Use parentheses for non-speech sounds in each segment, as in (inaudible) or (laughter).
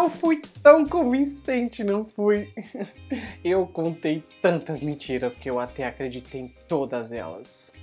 eu fui tão convincente, não fui? (laughs) Eu contei tantas mentiras que eu até acreditei em todas elas.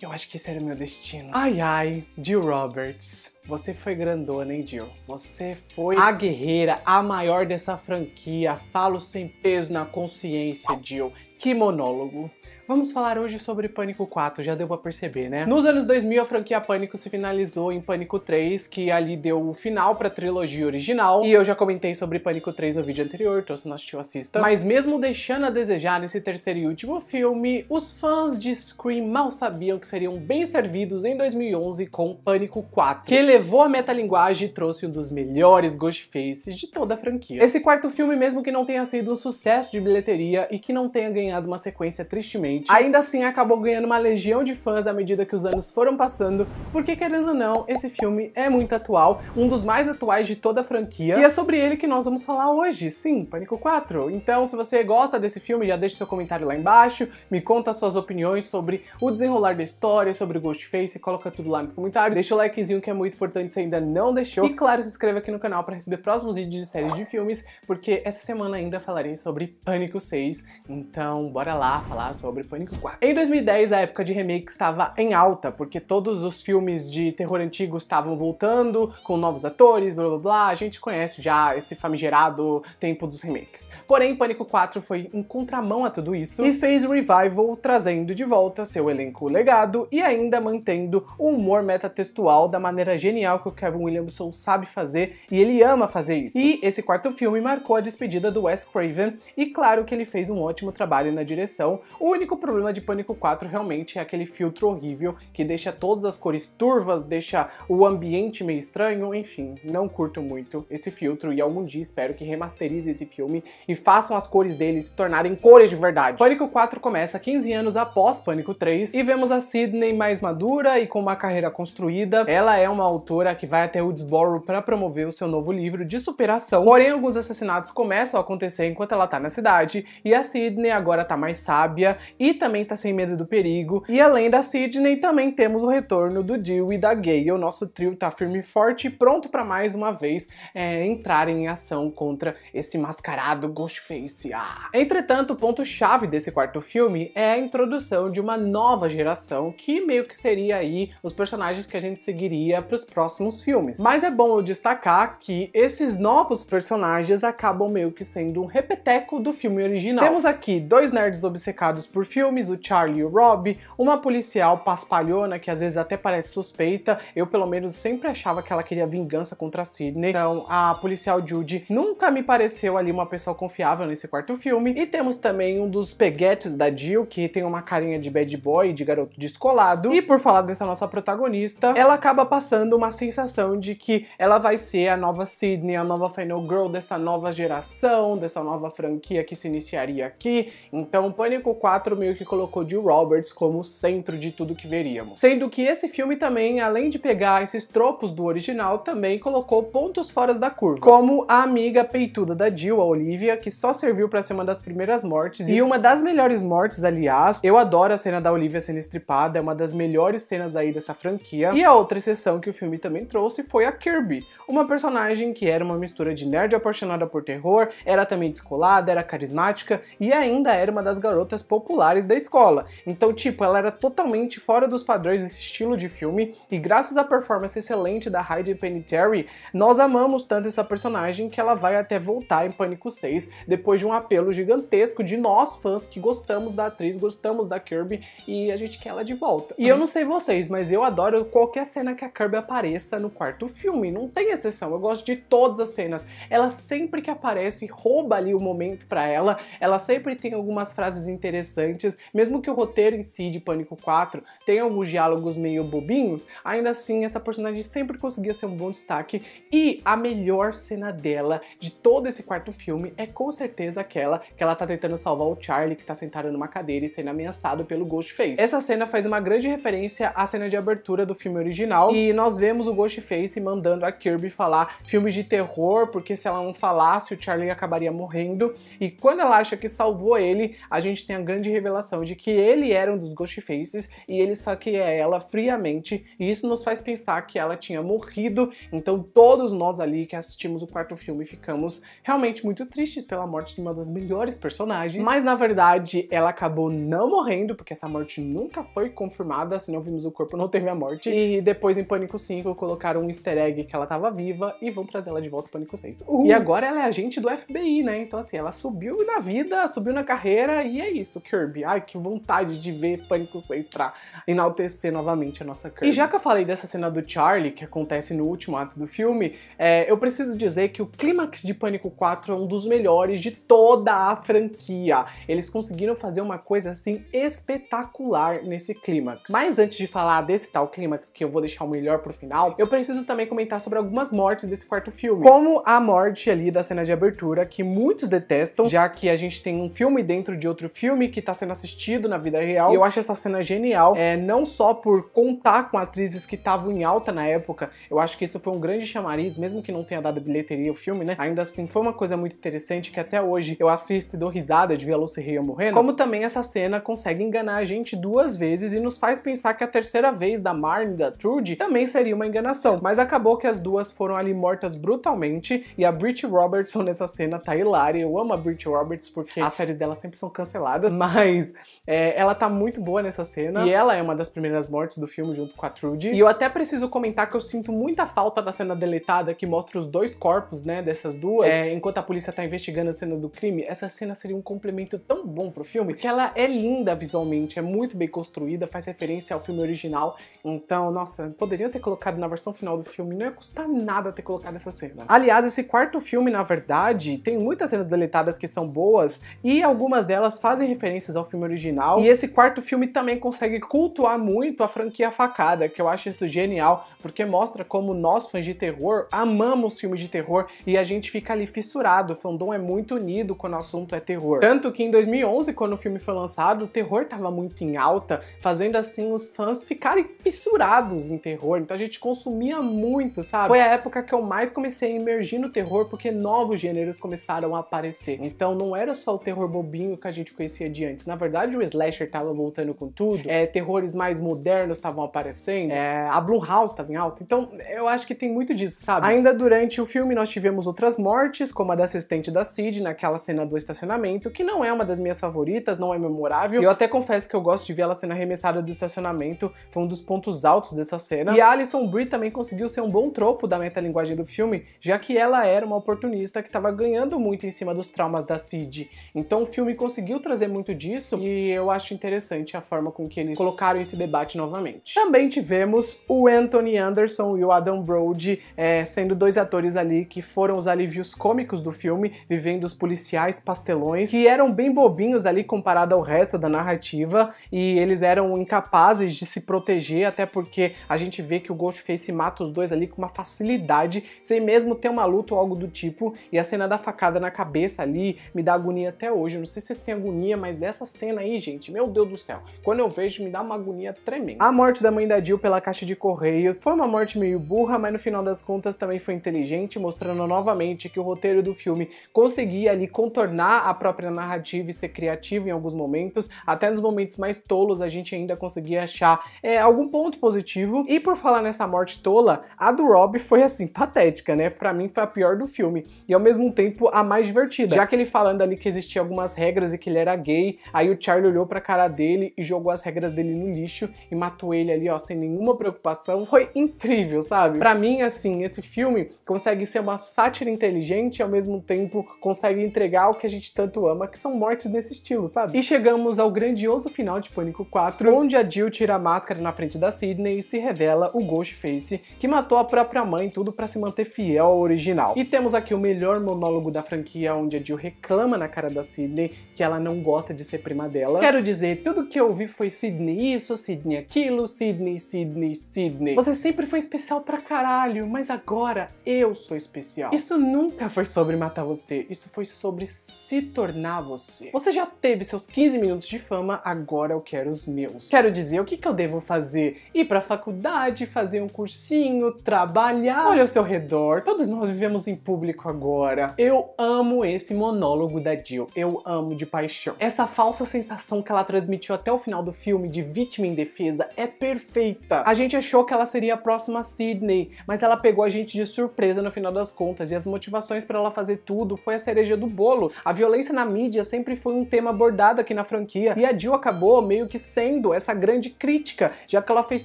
Eu acho que esse era o meu destino. Ai ai, Jill Roberts. Você foi grandona, hein, Jill? Você foi a guerreira, a maior dessa franquia. Falo sem peso na consciência, Jill. Que monólogo. Vamos falar hoje sobre Pânico 4, já deu pra perceber, né? Nos anos 2000, a franquia Pânico se finalizou em Pânico 3, que ali deu o final pra trilogia original. E eu já comentei sobre Pânico 3 no vídeo anterior, então se não assistiu, assista. Mas mesmo deixando a desejar nesse terceiro e último filme, os fãs de Scream mal sabiam que seriam bem servidos em 2011 com Pânico 4, que elevou a metalinguagem e trouxe um dos melhores Ghostfaces de toda a franquia. Esse quarto filme, mesmo que não tenha sido um sucesso de bilheteria e que não tenha ganhado uma sequência tristemente, ainda assim acabou ganhando uma legião de fãs à medida que os anos foram passando, porque querendo ou não, esse filme é muito atual, um dos mais atuais de toda a franquia, e é sobre ele que nós vamos falar hoje, sim, Pânico 4. Então, se você gosta desse filme, já deixa seu comentário lá embaixo, me conta suas opiniões sobre o desenrolar da história, sobre o Ghostface, coloca tudo lá nos comentários, deixa o likezinho que é muito importante importante se ainda não deixou. E claro, se inscreva aqui no canal para receber próximos vídeos de séries de filmes, porque essa semana ainda falarei sobre Pânico 6, então bora lá falar sobre Pânico 4. Em 2010, a época de remake estava em alta, porque todos os filmes de terror antigo estavam voltando, com novos atores, blá blá blá, a gente conhece já esse famigerado tempo dos remakes. Porém, Pânico 4 foi em contramão a tudo isso e fez revival trazendo de volta seu elenco legado e ainda mantendo o humor metatextual da maneira geral genial que o Kevin Williamson sabe fazer e ele ama fazer isso. E esse quarto filme marcou a despedida do Wes Craven e claro que ele fez um ótimo trabalho na direção. O único problema de Pânico 4 realmente é aquele filtro horrível que deixa todas as cores turvas, deixa o ambiente meio estranho, enfim, não curto muito esse filtro e algum dia espero que remasterize esse filme e façam as cores dele se tornarem cores de verdade. Pânico 4 começa 15 anos após Pânico 3 e vemos a Sidney mais madura e com uma carreira construída. Ela é uma autora que vai até Woodsboro para promover o seu novo livro de superação. Porém, alguns assassinatos começam a acontecer enquanto ela tá na cidade, e a Sidney agora tá mais sábia e também tá sem medo do perigo. E além da Sidney, também temos o retorno do Jill e da Gay. O nosso trio tá firme e forte, pronto para mais uma vez é, entrar em ação contra esse mascarado Ghostface. Ah. Entretanto, o ponto-chave desse quarto filme é a introdução de uma nova geração que meio que seria aí os personagens que a gente seguiria pros próximos filmes. Mas é bom eu destacar que esses novos personagens acabam meio que sendo um repeteco do filme original. Temos aqui dois nerds obcecados por filmes, o Charlie e o Rob, uma policial paspalhona que às vezes até parece suspeita, eu pelo menos sempre achava que ela queria vingança contra a Sidney, então a policial Judy nunca me pareceu ali uma pessoa confiável nesse quarto filme, e temos também um dos peguetes da Jill, que tem uma carinha de bad boy, de garoto descolado, e por falar dessa nossa protagonista, ela acaba passando uma sensação de que ela vai ser a nova Sydney, a nova Final Girl dessa nova geração, dessa nova franquia que se iniciaria aqui. Então, Pânico 4 meio que colocou Jill Roberts como centro de tudo que veríamos. Sendo que esse filme também, além de pegar esses tropos do original, também colocou pontos fora da curva, como a amiga peituda da Jill, a Olivia, que só serviu para ser uma das primeiras mortes e uma das melhores mortes, aliás. Eu adoro a cena da Olivia sendo estripada, é uma das melhores cenas aí dessa franquia. E a outra exceção que o filme filme também trouxe foi a Kirby, uma personagem que era uma mistura de nerd apaixonada por terror, era também descolada, era carismática e ainda era uma das garotas populares da escola. Então, tipo, ela era totalmente fora dos padrões desse estilo de filme e graças à performance excelente da Heidi Terry nós amamos tanto essa personagem que ela vai até voltar em Pânico 6 depois de um apelo gigantesco de nós fãs que gostamos da atriz, gostamos da Kirby e a gente quer ela de volta. E eu uhum. não sei vocês, mas eu adoro qualquer cena que a Kirby aparece apareça no quarto filme. Não tem exceção. Eu gosto de todas as cenas. Ela sempre que aparece rouba ali o momento para ela. Ela sempre tem algumas frases interessantes, mesmo que o roteiro em si de Pânico 4 tenha alguns diálogos meio bobinhos, ainda assim essa personagem sempre conseguia ser um bom destaque e a melhor cena dela de todo esse quarto filme é com certeza aquela que ela tá tentando salvar o Charlie que tá sentado numa cadeira e sendo ameaçado pelo Ghostface. Essa cena faz uma grande referência à cena de abertura do filme original e nós vemos vemos o Ghostface mandando a Kirby falar filmes de terror, porque se ela não falasse, o Charlie acabaria morrendo. E quando ela acha que salvou ele, a gente tem a grande revelação de que ele era um dos Ghostfaces e ele esfaqueia ela friamente. E isso nos faz pensar que ela tinha morrido. Então todos nós ali que assistimos o quarto filme ficamos realmente muito tristes pela morte de uma das melhores personagens. Mas na verdade ela acabou não morrendo, porque essa morte nunca foi confirmada. Se não vimos o corpo, não teve a morte. E depois em Pânico 5 5 colocaram um easter egg que ela tava viva e vão trazer ela de volta pro Pânico 6. Uhum. E agora ela é agente do FBI, né? Então, assim, ela subiu na vida, subiu na carreira e é isso, Kirby. Ai, que vontade de ver Pânico 6 pra enaltecer novamente a nossa Kirby. E já que eu falei dessa cena do Charlie, que acontece no último ato do filme, é, eu preciso dizer que o clímax de Pânico 4 é um dos melhores de toda a franquia. Eles conseguiram fazer uma coisa assim espetacular nesse clímax. Mas antes de falar desse tal clímax, que eu vou deixar o melhor pro final, eu preciso também comentar sobre algumas mortes desse quarto filme. Como a morte ali da cena de abertura, que muitos detestam, já que a gente tem um filme dentro de outro filme que tá sendo assistido na vida real. E eu acho essa cena genial, é, não só por contar com atrizes que estavam em alta na época, eu acho que isso foi um grande chamariz, mesmo que não tenha dado bilheteria o filme, né? Ainda assim, foi uma coisa muito interessante que até hoje eu assisto e dou risada de ver a Lucy Hale morrendo. Como também essa cena consegue enganar a gente duas vezes e nos faz pensar que a terceira vez da Marne e da Trude também seria seria uma enganação, mas acabou que as duas foram ali mortas brutalmente e a Brit Robertson nessa cena tá hilária. Eu amo a Brit Roberts porque as séries dela sempre são canceladas, mas é, ela tá muito boa nessa cena e ela é uma das primeiras mortes do filme junto com a Trudy. E eu até preciso comentar que eu sinto muita falta da cena deletada que mostra os dois corpos, né, dessas duas, é, enquanto a polícia tá investigando a cena do crime. Essa cena seria um complemento tão bom pro filme que ela é linda visualmente, é muito bem construída, faz referência ao filme original. Então, nossa, poderiam ter colocado colocado na versão final do filme, não ia custar nada ter colocado essa cena. Aliás, esse quarto filme, na verdade, tem muitas cenas deletadas que são boas e algumas delas fazem referências ao filme original. E esse quarto filme também consegue cultuar muito a franquia Facada, que eu acho isso genial, porque mostra como nós, fãs de terror, amamos filmes de terror e a gente fica ali fissurado. O fandom é muito unido quando o assunto é terror. Tanto que em 2011, quando o filme foi lançado, o terror estava muito em alta, fazendo assim os fãs ficarem fissurados em terror. Então a gente gente consumia muito, sabe? Foi a época que eu mais comecei a emergir no terror porque novos gêneros começaram a aparecer. Então não era só o terror bobinho que a gente conhecia de antes. Na verdade, o slasher tava voltando com tudo, é, terrores mais modernos estavam aparecendo, é, a Blumhouse tava em alta. Então eu acho que tem muito disso, sabe? Ainda durante o filme nós tivemos outras mortes, como a da assistente da Cid naquela cena do estacionamento, que não é uma das minhas favoritas, não é memorável. Eu até confesso que eu gosto de ver ela sendo arremessada do estacionamento, foi um dos pontos altos dessa cena. E a Alison Alison Brie também conseguiu ser um bom tropo da metalinguagem do filme, já que ela era uma oportunista que estava ganhando muito em cima dos traumas da Cid. Então o filme conseguiu trazer muito disso e eu acho interessante a forma com que eles colocaram esse debate novamente. Também tivemos o Anthony Anderson e o Adam Brody é, sendo dois atores ali que foram os alívios cômicos do filme, vivendo os policiais pastelões, que eram bem bobinhos ali comparado ao resto da narrativa e eles eram incapazes de se proteger, até porque a gente vê que o Ghostface mata os dois ali com uma facilidade, sem mesmo ter uma luta ou algo do tipo, e a cena da facada na cabeça ali me dá agonia até hoje. Eu não sei se vocês têm agonia, mas essa cena aí, gente, meu Deus do céu, quando eu vejo me dá uma agonia tremenda. A morte da mãe da Jill pela caixa de correio foi uma morte meio burra, mas no final das contas também foi inteligente, mostrando novamente que o roteiro do filme conseguia ali contornar a própria narrativa e ser criativo em alguns momentos, até nos momentos mais tolos a gente ainda conseguia achar é, algum ponto positivo. E por falar nessa essa morte tola, a do Rob foi assim, patética, né? Pra mim foi a pior do filme. E ao mesmo tempo a mais divertida. Já que ele falando ali que existia algumas regras e que ele era gay, aí o Charlie olhou pra cara dele e jogou as regras dele no lixo e matou ele ali, ó, sem nenhuma preocupação. Foi incrível, sabe? Pra mim, assim, esse filme consegue ser uma sátira inteligente e ao mesmo tempo consegue entregar o que a gente tanto ama, que são mortes desse estilo, sabe? E chegamos ao grandioso final de Pânico 4, onde a Jill tira a máscara na frente da Sidney e se revela o gosto Ghostface, que matou a própria mãe tudo para se manter fiel ao original. E temos aqui o melhor monólogo da franquia, onde a Jill reclama na cara da Sidney que ela não gosta de ser prima dela. Quero dizer, tudo que eu vi foi Sidney isso, Sidney aquilo, Sidney, Sidney, Sidney. Você sempre foi especial pra caralho, mas agora eu sou especial. Isso nunca foi sobre matar você, isso foi sobre se tornar você. Você já teve seus 15 minutos de fama, agora eu quero os meus. Quero dizer, o que, que eu devo fazer? Ir pra faculdade, fazer fazer um cursinho, trabalhar. Olha ao seu redor, todos nós vivemos em público agora. Eu amo esse monólogo da Jill, eu amo de paixão. Essa falsa sensação que ela transmitiu até o final do filme de vítima em defesa é perfeita. A gente achou que ela seria a próxima Sidney, mas ela pegou a gente de surpresa no final das contas e as motivações para ela fazer tudo foi a cereja do bolo. A violência na mídia sempre foi um tema abordado aqui na franquia e a Jill acabou meio que sendo essa grande crítica, já que ela fez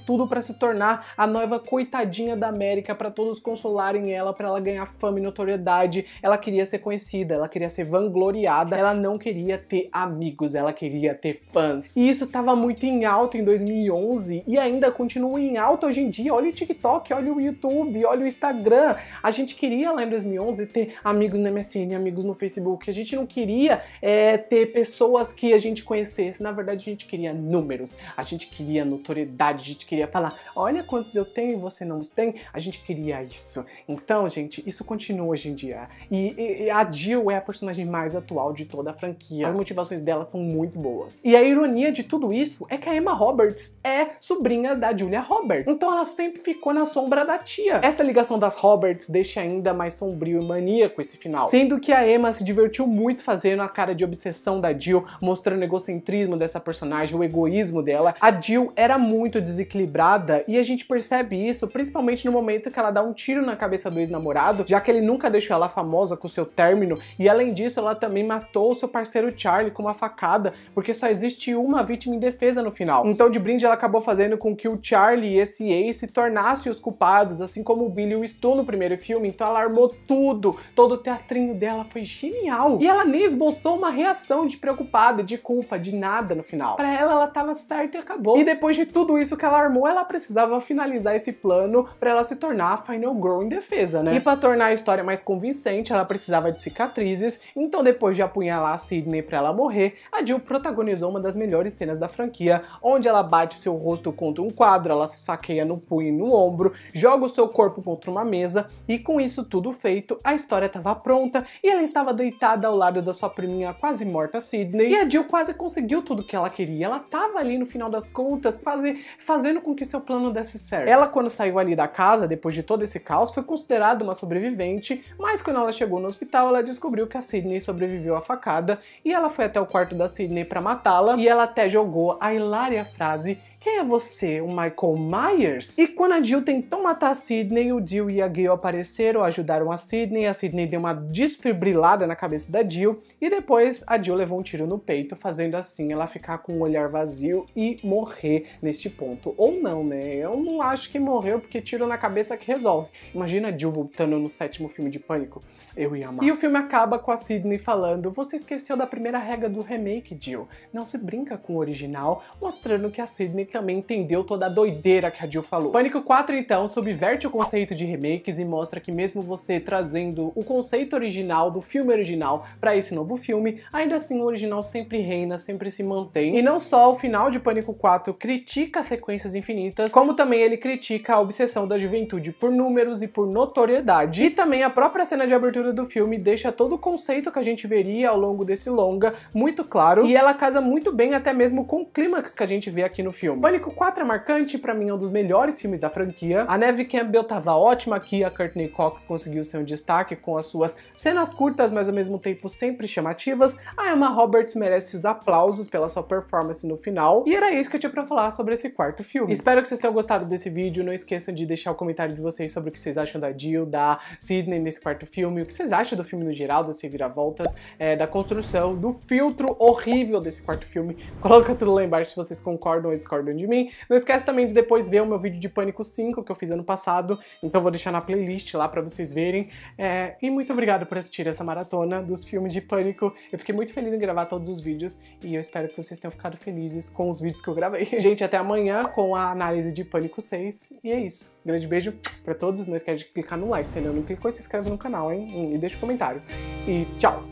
tudo para se tornar a nova coitadinha da América para todos consolarem ela, para ela ganhar fama e notoriedade. Ela queria ser conhecida, ela queria ser vangloriada, ela não queria ter amigos, ela queria ter fãs. E isso tava muito em alta em 2011 e ainda continua em alta hoje em dia. Olha o TikTok, olha o YouTube, olha o Instagram. A gente queria lá em 2011 ter amigos na MSN, amigos no Facebook. A gente não queria é, ter pessoas que a gente conhecesse. Na verdade, a gente queria números, a gente queria notoriedade, a gente queria falar: olha quantos eu eu tenho e você não tem, a gente queria isso. Então, gente, isso continua hoje em dia. E, e, e a Jill é a personagem mais atual de toda a franquia. As motivações dela são muito boas. E a ironia de tudo isso é que a Emma Roberts é sobrinha da Julia Roberts. Então ela sempre ficou na sombra da tia. Essa ligação das Roberts deixa ainda mais sombrio e maníaco esse final. Sendo que a Emma se divertiu muito fazendo a cara de obsessão da Jill, mostrando o egocentrismo dessa personagem, o egoísmo dela. A Jill era muito desequilibrada e a gente percebe percebe isso principalmente no momento que ela dá um tiro na cabeça do ex-namorado, já que ele nunca deixou ela famosa com seu término, e além disso, ela também matou o seu parceiro Charlie com uma facada, porque só existe uma vítima indefesa no final. Então, de brinde, ela acabou fazendo com que o Charlie e esse ex se tornassem os culpados, assim como o Billy e o Stu no primeiro filme, então ela armou tudo, todo o teatrinho dela foi genial. E ela nem esboçou uma reação de preocupada, de culpa, de nada no final. Para ela, ela tava certa e acabou. E depois de tudo isso que ela armou, ela precisava finalizar realizar esse plano para ela se tornar a Final Girl em defesa, né? E para tornar a história mais convincente, ela precisava de cicatrizes, então depois de apunhalar a Sidney para ela morrer, a Jill protagonizou uma das melhores cenas da franquia, onde ela bate seu rosto contra um quadro, ela se esfaqueia no punho e no ombro, joga o seu corpo contra uma mesa, e com isso tudo feito, a história estava pronta e ela estava deitada ao lado da sua priminha quase morta Sidney, e a Jill quase conseguiu tudo que ela queria, ela estava ali no final das contas, quase fazendo com que seu plano desse certo. Ela, quando saiu ali da casa, depois de todo esse caos, foi considerada uma sobrevivente, mas quando ela chegou no hospital, ela descobriu que a Sidney sobreviveu à facada e ela foi até o quarto da Sidney para matá-la e ela até jogou a hilária frase quem é você? O Michael Myers? E quando a Jill tentou matar a Sidney, o Jill e a Gale apareceram, ajudaram a Sidney, a Sidney deu uma desfibrilada na cabeça da Jill e depois a Jill levou um tiro no peito, fazendo assim ela ficar com o um olhar vazio e morrer neste ponto. Ou não, né? Eu não acho que morreu porque tiro na cabeça que resolve. Imagina a Jill voltando no sétimo filme de Pânico. Eu ia amar. E o filme acaba com a Sidney falando: Você esqueceu da primeira regra do remake, Jill. Não se brinca com o original, mostrando que a Sidney também entendeu toda a doideira que a Jill falou. Pânico 4, então, subverte o conceito de remakes e mostra que mesmo você trazendo o conceito original do filme original para esse novo filme, ainda assim o original sempre reina, sempre se mantém. E não só o final de Pânico 4 critica sequências infinitas, como também ele critica a obsessão da juventude por números e por notoriedade. E também a própria cena de abertura do filme deixa todo o conceito que a gente veria ao longo desse longa muito claro, e ela casa muito bem até mesmo com o clímax que a gente vê aqui no filme. Pânico 4 é marcante, para mim é um dos melhores filmes da franquia. A Neve Campbell tava ótima aqui, a Courtney Cox conseguiu seu um destaque com as suas cenas curtas, mas ao mesmo tempo sempre chamativas. A Emma Roberts merece os aplausos pela sua performance no final. E era isso que eu tinha pra falar sobre esse quarto filme. Espero que vocês tenham gostado desse vídeo. Não esqueçam de deixar o comentário de vocês sobre o que vocês acham da Jill, da Sidney nesse quarto filme, o que vocês acham do filme no geral, das reviravoltas, é, da construção, do filtro horrível desse quarto filme. Coloca tudo lá embaixo se vocês concordam ou discordam de Mim. Não esquece também de depois ver o meu vídeo de Pânico 5 que eu fiz ano passado, então vou deixar na playlist lá para vocês verem. É, e muito obrigado por assistir essa maratona dos filmes de Pânico. Eu fiquei muito feliz em gravar todos os vídeos e eu espero que vocês tenham ficado felizes com os vídeos que eu gravei. (laughs) Gente, até amanhã com a análise de Pânico 6 e é isso. Grande beijo para todos. Não esquece de clicar no like se ainda não clicou e se inscreve no canal, hein? E deixa o um comentário. E tchau!